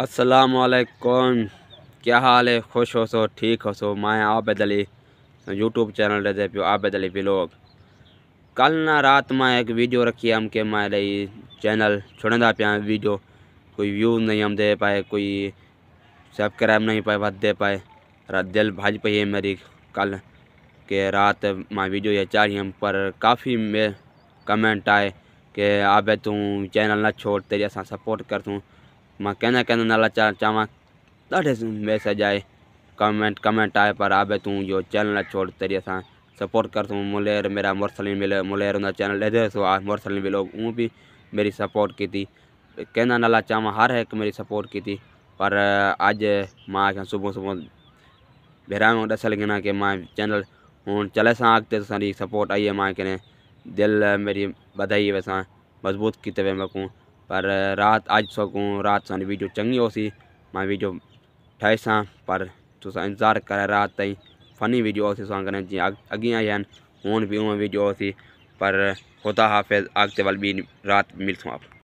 असलकुम क्या हाल है खुश हो सो ठीक हो सो मैं आबेद अली यूट्यूब चैनल रहते पे आबेद अली ब्लॉग कल ना रात में एक वीडियो रखी हम के मैं रही चैनल छोड़ा पे वीडियो कोई व्यू नहीं हम दे पाए कोई सब्सक्राइब नहीं पाए बस दे पाए दिल भाज पाई है मेरी कल के रात माँ वीडियो ये चाह हम पर काफ़ी में कमेंट आए कि आबे तू चैनल ना छोड़ तेरी असा सपोर्ट कर तू मां कहना कहना नाला चार चाहवा ॾाढे मैसेज आए कमेंट कमेंट आए पर आबे तू जो चैनल छोड़ तेरी अस सपोर्ट कर तू मुलेर मेरा मुरसलिन मिले मुलेर उनका चैनल इधर सो आ भी लोग ऊँ भी मेरी सपोर्ट की थी कहना नाला चाहवा हर एक मेरी सपोर्ट की थी पर अज मां सुबह सुबह बेरा में दसल गिना कि मां चैनल हूँ चले सा अगते सारी सपोर्ट आई है मां कने दिल मेरी बधाई वैसा मजबूत की वे मैं पर रात आज सकूँ रात सी वीडियो चङी होसीं मैं वीडियो ठाहे सां पर तुसां इंतज़ारु करे राति ताईं फनी वीडियो होसीं सां कॾहिं जीअं अॻियां आया आहिनि हूअं बि हूअं वीडियो होसीं पर ख़ुदा हाफ़िज़ अॻिते वल ॿी राति मिलसूं आप